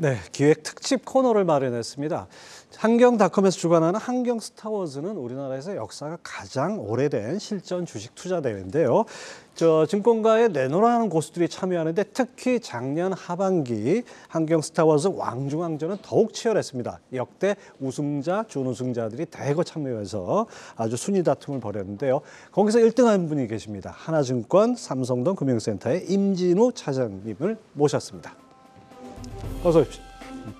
네, 기획 특집 코너를 마련했습니다. 한경닷컴에서 주관하는 한경 스타워즈는 우리나라에서 역사가 가장 오래된 실전 주식 투자 대회인데요. 저 증권가의 내노라는 고수들이 참여하는데 특히 작년 하반기 한경 스타워즈 왕중왕전은 더욱 치열했습니다. 역대 우승자, 준우승자들이 대거 참여해서 아주 순위 다툼을 벌였는데요. 거기서 1등한 분이 계십니다. 하나증권 삼성동 금융센터의 임진우 차장님을 모셨습니다. 어서 오십시오. 음.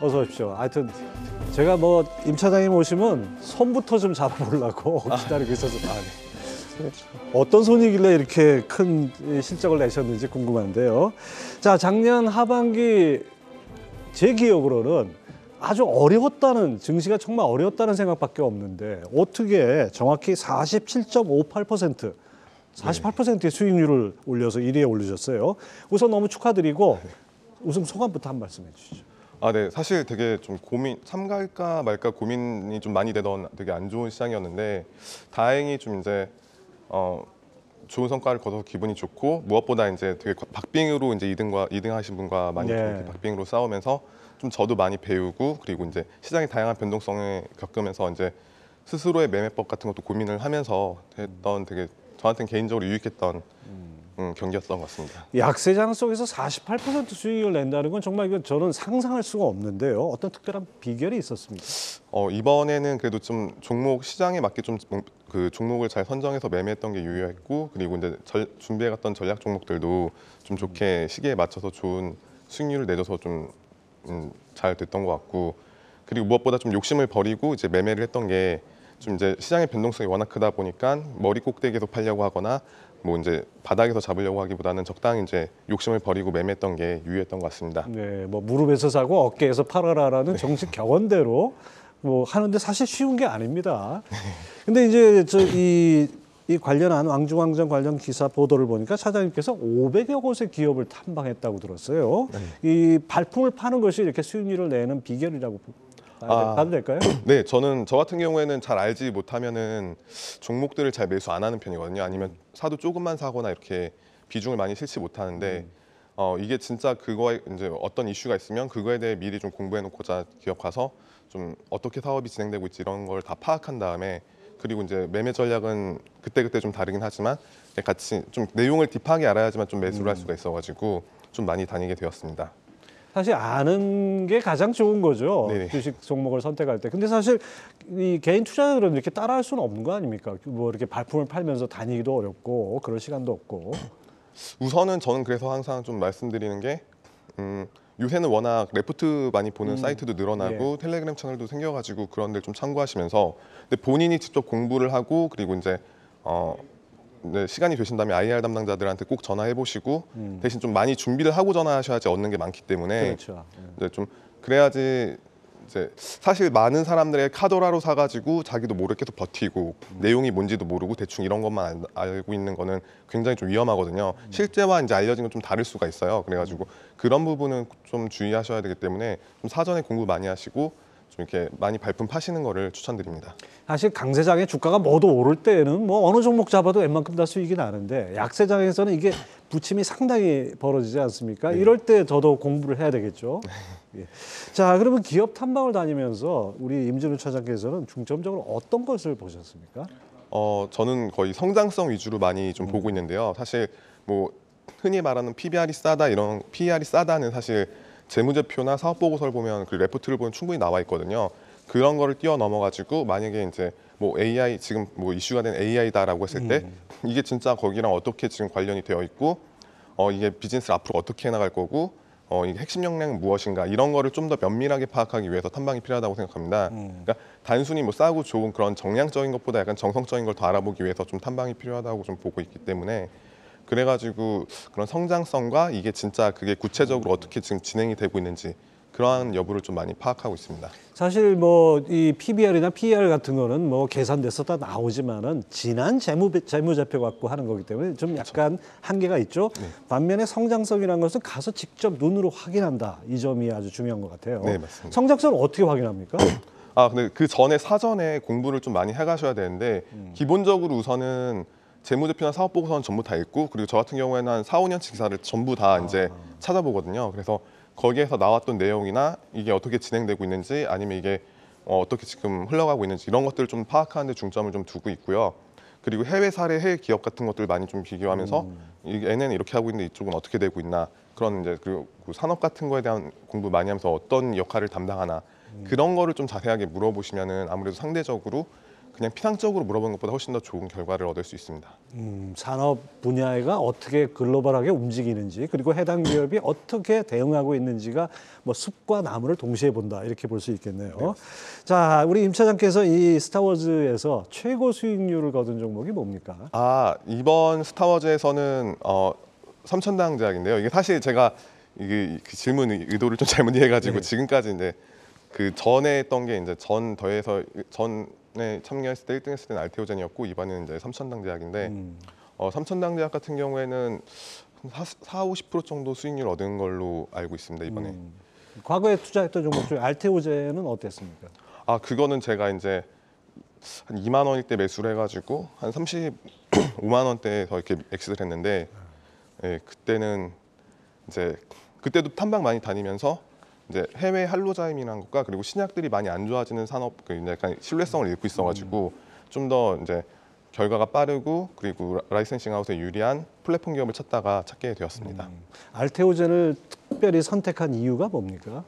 어서 오십시오. 하여튼 제가 뭐 임차장님 오시면 손부터 좀 잡아보려고 기다리고 있어서 아, 네. 어떤 손이길래 이렇게 큰 실적을 내셨는지 궁금한데요. 자 작년 하반기 제 기억으로는 아주 어려웠다는 증시가 정말 어려웠다는 생각밖에 없는데 어떻게 정확히 47.58% 48%의 수익률을 올려서 1위에 올리셨어요. 우선 너무 축하드리고 네. 우승 소감부터 한 말씀 해주시죠. 아, 네. 사실 되게 좀 고민, 참가할까 말까 고민이 좀 많이 되던 되게 안 좋은 시장이었는데 다행히 좀 이제 어, 좋은 성과를 거둬서 기분이 좋고 무엇보다 이제 되게 박빙으로 이제 2등과 2등 하신 분과 많이 네. 박빙으로 싸우면서 좀 저도 많이 배우고 그리고 이제 시장의 다양한 변동성을 겪으면서 이제 스스로의 매매법 같은 것도 고민을 하면서 했던 되게 저한테는 개인적으로 유익했던 음. 음, 경기였던 것 같습니다. 약세장 속에서 48% 수익을 낸다는 건 정말 이건 저는 상상할 수가 없는데요. 어떤 특별한 비결이 있었습니까? 어, 이번에는 그래도 좀 종목 시장에 맞게 좀그 뭐, 종목을 잘 선정해서 매매했던 게 유효했고 그리고 이제 절, 준비해갔던 전략 종목들도 좀 좋게 시기에 맞춰서 좋은 수익률을 내줘서 좀잘 음, 됐던 것 같고 그리고 무엇보다 좀 욕심을 버리고 이제 매매를 했던 게 좀 이제 시장의 변동성이 워낙 크다 보니까 머리 꼭대기에서 팔려고 하거나 뭐 이제 바닥에서 잡으려고 하기보다는 적당히 이제 욕심을 버리고 매매했던 게 유효했던 것 같습니다. 네, 뭐 무릎에서 사고 어깨에서 팔아라라는 네. 정식 격언대로 뭐 하는데 사실 쉬운 게 아닙니다. 근데 이제 저이 이 관련한 왕중왕전 관련 기사 보도를 보니까 사장님께서 500여 곳의 기업을 탐방했다고 들었어요. 네. 이 발품을 파는 것이 이렇게 수익률을 내는 비결이라고 아, 아, 네. 가 될까요? 네, 저는 저 같은 경우에는 잘 알지 못하면은 종목들을 잘 매수 안 하는 편이거든요. 아니면 사도 조금만 사거나 이렇게 비중을 많이 실지 못하는데 음. 어, 이게 진짜 그거에 이제 어떤 이슈가 있으면 그거에 대해 미리 좀 공부해 놓고자 기업 가서 좀 어떻게 사업이 진행되고 있지 이런 걸 다 파악한 다음에 그리고 이제 매매 전략은 그때 그때 좀 다르긴 하지만 같이 좀 내용을 딥하게 알아야지만 좀 매수를 음. 할 수가 있어가지고 좀 많이 다니게 되었습니다. 사실 아는 게 가장 좋은 거죠. 네네. 주식 종목을 선택할 때. 근데 사실 이 개인 투자자들은 이렇게 따라할 수는 없는 거 아닙니까? 뭐 이렇게 발품을 팔면서 다니기도 어렵고 그럴 시간도 없고. 우선은 저는 그래서 항상 좀 말씀드리는 게 음, 요새는 워낙 레프트 많이 보는 음. 사이트도 늘어나고 예. 텔레그램 채널도 생겨가지고 그런 데 좀 참고하시면서 근데 본인이 직접 공부를 하고 그리고 이제 어, 네, 시간이 되신다면 IR 담당자들한테 꼭 전화해 보시고 음. 대신 좀 많이 준비를 하고 전화하셔야지 얻는 게 많기 때문에 그렇죠. 예. 네, 좀 그래야지 이제 사실 많은 사람들의 카더라로 사가지고 자기도 모르게 계속 버티고 음. 내용이 뭔지도 모르고 대충 이런 것만 알고 있는 거는 굉장히 좀 위험하거든요. 음. 실제와 이제 알려진 건 좀 다를 수가 있어요. 그래가지고 음. 그런 부분은 좀 주의하셔야 되기 때문에 좀 사전에 공부 많이 하시고 이렇게 많이 발품 파시는 거를 추천드립니다. 사실 강세장에 주가가 모두 오를 때는 뭐 어느 종목 잡아도 웬만큼 다 수익이 나는데 약세장에서는 이게 부침이 상당히 벌어지지 않습니까? 네. 이럴 때더더 공부를 해야 되겠죠. 예. 자, 그러면 기업 탐방을 다니면서 우리 임진우 차장께서는 중점적으로 어떤 것을 보셨습니까? 어, 저는 거의 성장성 위주로 많이 좀 음. 보고 있는데요. 사실 뭐 흔히 말하는 PBR이 싸다 이런 PER이 싸다는 사실 재무제표나 사업보고서를 보면 그 레포트를 보면 충분히 나와 있거든요. 그런 거를 뛰어넘어 가지고 만약에 이제 뭐 AI 지금 뭐 이슈가 된 AI다라고 했을 때 음. 이게 진짜 거기랑 어떻게 지금 관련이 되어 있고 어 이게 비즈니스를 앞으로 어떻게 해 나갈 거고 어 이게 핵심 역량은 무엇인가 이런 거를 좀 더 면밀하게 파악하기 위해서 탐방이 필요하다고 생각합니다. 음. 그러니까 단순히 뭐 싸고 좋은 그런 정량적인 것보다 약간 정성적인 걸 더 알아보기 위해서 좀 탐방이 필요하다고 좀 보고 있기 때문에 그래가지고 그런 성장성과 이게 진짜 그게 구체적으로 어떻게 지금 진행이 되고 있는지 그러한 여부를 좀 많이 파악하고 있습니다. 사실 뭐 이 PBR이나 PER 같은 거는 뭐 계산돼서 다 나오지만은 지난 재무 재무제표 갖고 하는 거기 때문에 좀 그렇죠. 약간 그렇죠. 한계가 있죠. 네. 반면에 성장성이라는 것은 가서 직접 눈으로 확인한다 이 점이 아주 중요한 것 같아요. 네 맞습니다. 성장성은 어떻게 확인합니까? 아 근데 그 전에 사전에 공부를 좀 많이 해가셔야 되는데 음. 기본적으로 우선은 재무제표나 사업보고서는 전부 다 읽고 그리고 저 같은 경우에는 한 4, 5년치 기사를 전부 다 아. 이제 찾아보거든요. 그래서 거기에서 나왔던 내용이나 이게 어떻게 진행되고 있는지 아니면 이게 어, 어떻게 지금 흘러가고 있는지 이런 것들을 좀 파악하는 데 중점을 좀 두고 있고요. 그리고 해외 사례, 해외 기업 같은 것들 많이 좀 비교하면서 음. 얘네는 이렇게 하고 있는데 이쪽은 어떻게 되고 있나 그런 이제 그리고 그 산업 같은 거에 대한 공부 많이 하면서 어떤 역할을 담당하나 음. 그런 거를 좀 자세하게 물어보시면은 아무래도 상대적으로 그냥 피상적으로 물어보는 것보다 훨씬 더 좋은 결과를 얻을 수 있습니다. 음, 산업 분야가 어떻게 글로벌하게 움직이는지 그리고 해당 기업이 네. 어떻게 대응하고 있는지가 뭐 숲과 나무를 동시에 본다 이렇게 볼 수 있겠네요. 네. 자, 우리 임 차장께서 이 스타워즈에서 최고 수익률을 거둔 종목이 뭡니까? 아, 이번 스타워즈에서는 어, 삼천당 제약인데요. 이게 사실 제가 이게 그 질문 의도를 좀 잘못 이해해가지고 네. 지금까지 이제 그 전에 했던 게 이제 전 더해서 전 네, 참여했을 때 1등 했을 때는 알테오젠이었고 이번에는 이제 삼천당 제약인데 음. 어, 삼천당 제약 같은 경우에는 4, 50% 정도 수익률 얻은 걸로 알고 있습니다 이번에. 음. 과거에 투자했던 종목 중에 알테오젠은 어땠습니까? 아 그거는 제가 이제 한 2만 원일 때 매수를 해가지고 한 35만 원대에서 이렇게 엑스를 했는데 예, 그때는 이제 그때도 탐방 많이 다니면서 이제 해외 할로자임이라는 것과 그리고 신약들이 많이 안 좋아지는 산업 그 약간 신뢰성을 잃고 있어가지고 좀 더 이제 결과가 빠르고 그리고 라이센싱 하우스에 유리한 플랫폼 기업을 찾다가 찾게 되었습니다. 음. 알테오젠을 특별히 선택한 이유가 뭡니까?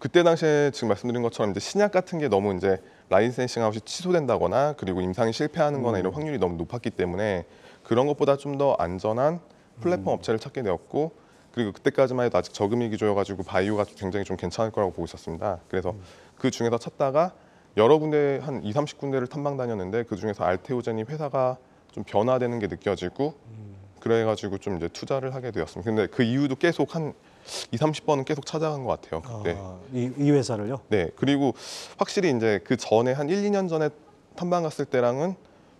그때 당시에 지금 말씀드린 것처럼 이제 신약 같은 게 너무 이제 라이센싱 아웃이 취소된다거나 그리고 임상이 실패하는 거나 음. 이런 확률이 너무 높았기 때문에 그런 것보다 좀 더 안전한 플랫폼 음. 업체를 찾게 되었고 그리고 그때까지만 해도 아직 저금리기조여가지고 바이오가 굉장히 좀 괜찮을 거라고 보고 있었습니다. 그래서 음. 그 중에서 찾다가 여러 군데 한 2, 30군데를 탐방 다녔는데 그 중에서 알테오젠이 회사가 좀 변화되는 게 느껴지고 음. 그래가지고 좀 이제 투자를 하게 되었습니다. 근데 그 이유도 계속 한 2, 30번은 계속 찾아간 것 같아요. 그때. 아, 이, 이 회사를요? 네. 그리고 확실히 이제 그 전에 한 1, 2년 전에 탐방 갔을 때랑은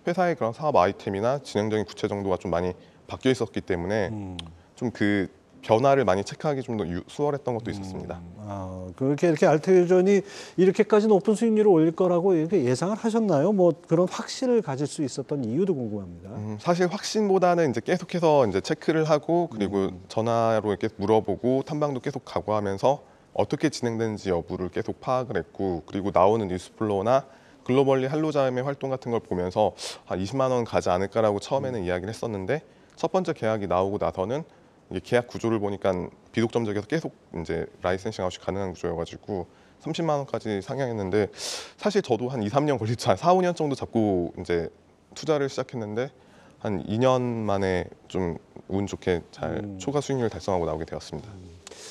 회사의 그런 사업 아이템이나 진행적인 구체 정도가 좀 많이 바뀌어 있었기 때문에 음. 좀그 변화를 많이 체크하기 좀 더 수월했던 것도 있었습니다. 음, 아, 그렇게 이렇게 알테전이 이렇게까지 높은 수익률을 올릴 거라고 이렇게 예상을 하셨나요? 뭐 그런 확신을 가질 수 있었던 이유도 궁금합니다. 음, 사실 확신보다는 이제 계속해서 이제 체크를 하고 그리고 음. 전화로 이렇게 물어보고 탐방도 계속 가고 하면서 어떻게 진행되는지 여부를 계속 파악을 했고 그리고 나오는 뉴스플로나 글로벌리 할로자임의 활동 같은 걸 보면서 한 아, 20만 원 가지 않을까라고 처음에는 음. 이야기를 했었는데 첫 번째 계약이 나오고 나서는 이게 계약 구조를 보니까 비독점적에서 계속 이제 라이센싱 아웃이 가능한 구조여가지고 30만 원까지 상향했는데 사실 저도 한 2, 3년 걸리죠. 한 4, 5년 정도 잡고 이제 투자를 시작했는데 한 2년 만에 좀 운 좋게 잘 음. 초과 수익률 달성하고 나오게 되었습니다. 음.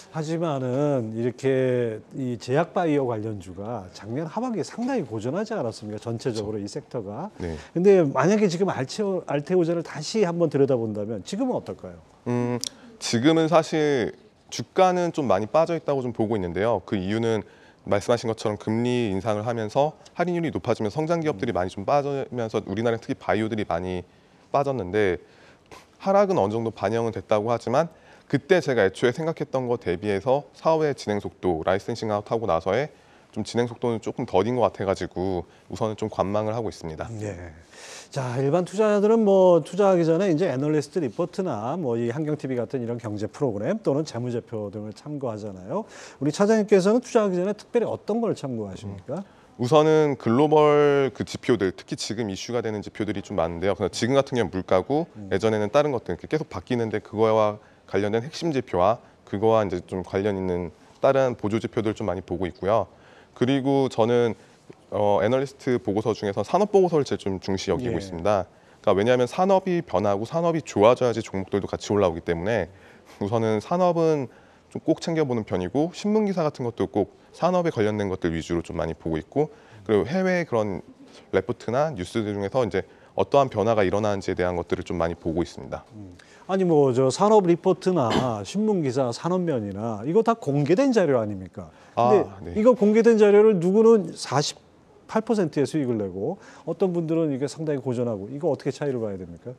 하지만은 이렇게 이 제약 바이오 관련주가 작년 하반기에 상당히 고전하지 않았습니까? 전체적으로 그렇죠. 이 섹터가. 네. 근데 만약에 지금 알테오, 알테오젠을 다시 한번 들여다본다면 지금은 어떨까요? 음. 지금은 사실 주가는 좀 많이 빠져 있다고 좀 보고 있는데요. 그 이유는 말씀하신 것처럼 금리 인상을 하면서 할인율이 높아지면 성장 기업들이 많이 좀 빠지면서 우리나라 특히 바이오들이 많이 빠졌는데 하락은 어느 정도 반영은 됐다고 하지만 그때 제가 애초에 생각했던 거 대비해서 사업의 진행 속도, 라이센싱 아웃하고 나서의 좀 진행 속도는 조금 더딘 것 같아가지고 우선은 좀 관망을 하고 있습니다. 네. 자 일반 투자자들은 뭐 투자하기 전에 이제 애널리스트 리포트나 뭐 이 한경 TV 같은 이런 경제 프로그램 또는 재무제표 등을 참고하잖아요. 우리 차장님께서는 투자하기 전에 특별히 어떤 걸 참고하십니까? 음. 우선은 글로벌 그 지표들 특히 지금 이슈가 되는 지표들이 좀 많은데요. 그래서 지금 같은 경우는 물가고 음. 예전에는 다른 것들 계속 바뀌는데 그거와 관련된 핵심 지표와 그거와 이제 좀 관련 있는 다른 보조 지표들 좀 많이 보고 있고요. 그리고 저는 어, 애널리스트 보고서 중에서 산업 보고서를 제일 좀 중시 여기고 예. 있습니다. 그러니까 왜냐하면 산업이 변하고 산업이 좋아져야지 종목들도 같이 올라오기 때문에 우선은 산업은 좀 꼭 챙겨보는 편이고 신문 기사 같은 것도 꼭 산업에 관련된 것들 위주로 좀 많이 보고 있고 그리고 해외 그런 레포트나 뉴스들 중에서 이제 어떠한 변화가 일어나는지에 대한 것들을 좀 많이 보고 있습니다. 음. 아니 뭐 저 산업 리포트나 신문 기사, 산업면이나 이거 다 공개된 자료 아닙니까? 아, 근데 아, 네. 이거 공개된 자료를 누구는 48%의 수익을 내고 어떤 분들은 이게 상당히 고전하고 이거 어떻게 차이를 봐야 됩니까?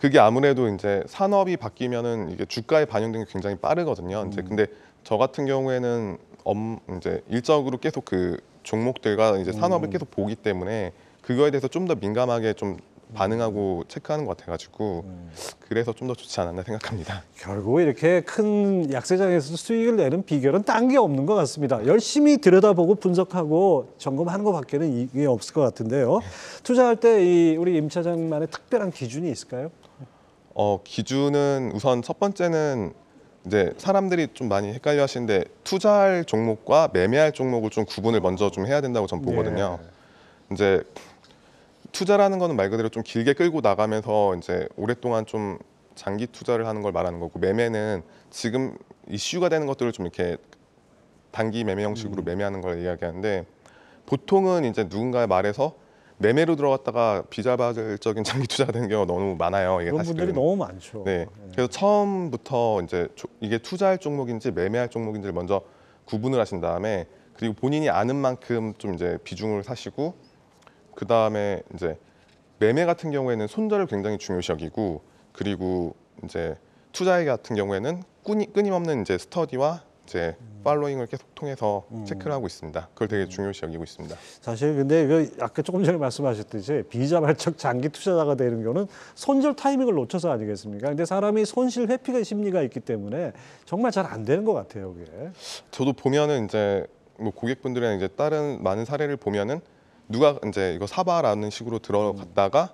그게 아무래도 이제 산업이 바뀌면은 이게 주가에 반영된게 굉장히 빠르거든요. 이제 음. 근데 저 같은 경우에는 엄 이제 일적으로 계속 그 종목들과 이제 산업을 음. 계속 보기 때문에 그거에 대해서 좀 더 민감하게 좀 음. 반응하고 체크하는 것 같아가지고 음. 그래서 좀 더 좋지 않았나 생각합니다. 결국 이렇게 큰 약세장에서 수익을 내는 비결은 딴게 없는 것 같습니다. 열심히 들여다보고 분석하고 점검하는 것밖에는 이게 없을 것 같은데요. 네. 투자할 때이 우리 임 차장만의 특별한 기준이 있을까요? 어, 기준은 우선 첫 번째는 이제 사람들이 좀 많이 헷갈려 하시는데 투자할 종목과 매매할 종목을 좀 구분을 먼저 좀 해야 된다고 전 네. 보거든요. 예. 이제 투자라는 거는 말 그대로 좀 길게 끌고 나가면서 이제 오랫동안 좀 장기 투자를 하는 걸 말하는 거고 매매는 지금 이슈가 되는 것들을 좀 이렇게 단기 매매 형식으로 음. 매매하는 걸 이야기하는데 보통은 이제 누군가의 말에서 매매로 들어갔다가 비자발적인 장기 투자가 되는 경우가 너무 많아요. 이게 그런 사실은. 분들이 너무 많죠. 네. 네. 그래서 처음부터 이제 이게 투자할 종목인지 매매할 종목인지를 먼저 구분을 하신 다음에 그리고 본인이 아는 만큼 좀 이제 비중을 사시고 그 다음에 이제 매매 같은 경우에는 손절을 굉장히 중요시 여기고 그리고 이제 투자의 같은 경우에는 끊임없는 이제 스터디와 이제 팔로잉을 계속 통해서 음. 체크를 하고 있습니다. 그걸 되게 음. 중요시 여기고 있습니다. 사실 근데 아까 조금 전에 말씀하셨듯이 비자발적 장기 투자자가 되는 경우는 손절 타이밍을 놓쳐서 아니겠습니까? 근데 사람이 손실 회피가 심리가 있기 때문에 정말 잘 안 되는 것 같아요, 그게. 저도 보면은 이제 뭐 고객분들이랑 이제 다른 많은 사례를 보면은 누가 이제 이거 사봐라는 식으로 들어갔다가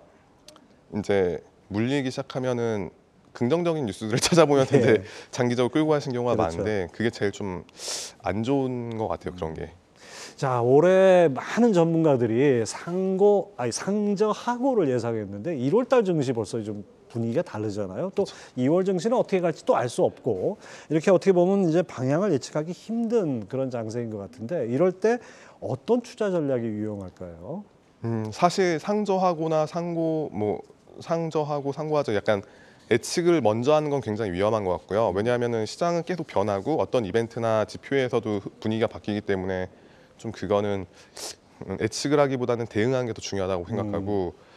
음. 이제 물리기 시작하면은 긍정적인 뉴스들을 찾아보면 네. 되는데 장기적으로 끌고 가신 경우가 그렇죠. 많은데 그게 제일 좀 안 좋은 것 같아요 그런 게. 자 올해 많은 전문가들이 상고 아니 상저하고를 예상했는데 1월달 증시 벌써 좀 분위기가 다르잖아요. 또 2월 그렇죠. 증시는 어떻게 갈지 또 알 수 없고 이렇게 어떻게 보면 이제 방향을 예측하기 힘든 그런 장세인 것 같은데 이럴 때 어떤 투자 전략이 유용할까요? 음, 사실 상저하고나 상고 뭐 상저하고 상고하죠. 약간 예측을 먼저 하는 건 굉장히 위험한 것 같고요. 왜냐하면 시장은 계속 변하고 어떤 이벤트나 지표에서도 분위기가 바뀌기 때문에 좀 그거는 음, 예측을 하기보다는 대응하는 게 더 중요하다고 생각하고 음.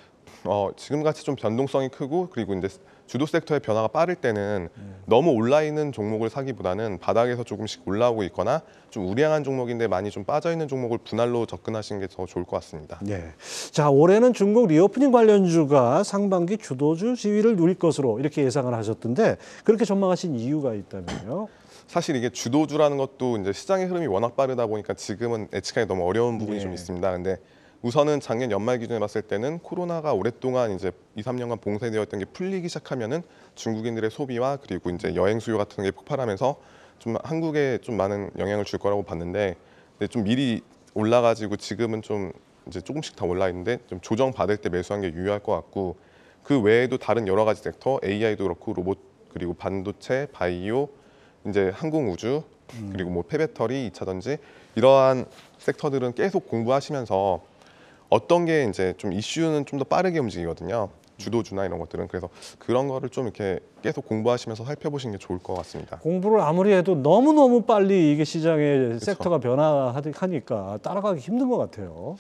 어, 지금같이 좀 변동성이 크고 그리고 이제 주도 섹터의 변화가 빠를 때는 너무 올라있는 종목을 사기보다는 바닥에서 조금씩 올라오고 있거나 좀 우량한 종목인데 많이 좀 빠져있는 종목을 분할로 접근하시는 게 더 좋을 것 같습니다. 네. 자, 올해는 중국 리오프닝 관련주가 상반기 주도주 지위를 누릴 것으로 이렇게 예상을 하셨던데 그렇게 전망하신 이유가 있다면요? 사실 이게 주도주라는 것도 이제 시장의 흐름이 워낙 빠르다 보니까 지금은 예측하기 너무 어려운 부분이 네. 좀 있습니다. 근데 우선은 작년 연말 기준에 봤을 때는 코로나가 오랫동안 이제 2, 3년간 봉쇄되었던 게 풀리기 시작하면은 중국인들의 소비와 그리고 이제 여행 수요 같은 게 폭발하면서 좀 한국에 좀 많은 영향을 줄 거라고 봤는데 근데 좀 미리 올라가지고 지금은 좀 이제 조금씩 다 올라 있는데 좀 조정 받을 때 매수한 게 유효할 것 같고 그 외에도 다른 여러 가지 섹터 AI도 그렇고 로봇 그리고 반도체, 바이오 이제 항공 우주 음. 그리고 뭐 폐배터리, 이차 전지 이러한 섹터들은 계속 공부하시면서 어떤 게 이제 좀 이슈는 좀 더 빠르게 움직이거든요. 주도주나 이런 것들은 그래서 그런 거를 좀 이렇게 계속 공부하시면서 살펴보시는 게 좋을 것 같습니다. 공부를 아무리 해도 너무 너무 빨리 이게 시장의 그쵸. 그렇죠. 섹터가 변화하니까 따라가기 힘든 것 같아요.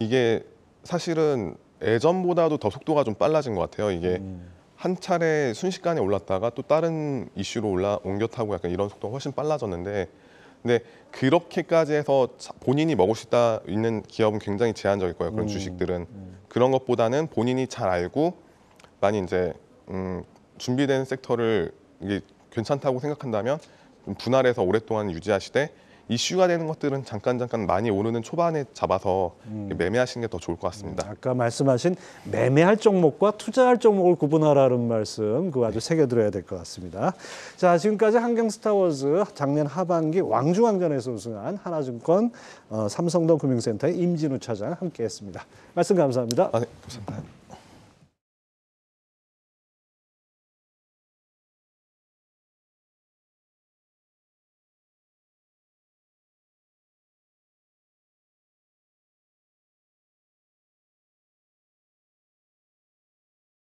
이게 사실은 예전보다도 더 속도가 좀 빨라진 것 같아요. 이게 음. 한 차례 순식간에 올랐다가 또 다른 이슈로 올라 옮겨 타고 약간 이런 속도가 훨씬 빨라졌는데 근데 그렇게까지 해서 본인이 먹을 수 있다 있는 기업은 굉장히 제한적일 거예요. 그런 음, 주식들은 음. 그런 것보다는 본인이 잘 알고 많이 이제 음, 준비된 섹터를 이게 괜찮다고 생각한다면 분할해서 오랫동안 유지하시되 이슈가 되는 것들은 잠깐 잠깐 많이 오르는 초반에 잡아서 음. 매매하시는 게 더 좋을 것 같습니다. 음, 아까 말씀하신 매매할 종목과 투자할 종목을 구분하라는 말씀 그거 아주 새겨들어야 될 것 같습니다. 자 지금까지 한경 스타워즈 작년 하반기 왕중왕전에서 우승한 하나증권 어, 삼성동 금융센터의 임진우 차장 함께했습니다. 말씀 감사합니다. 아, 네, 감사합니다.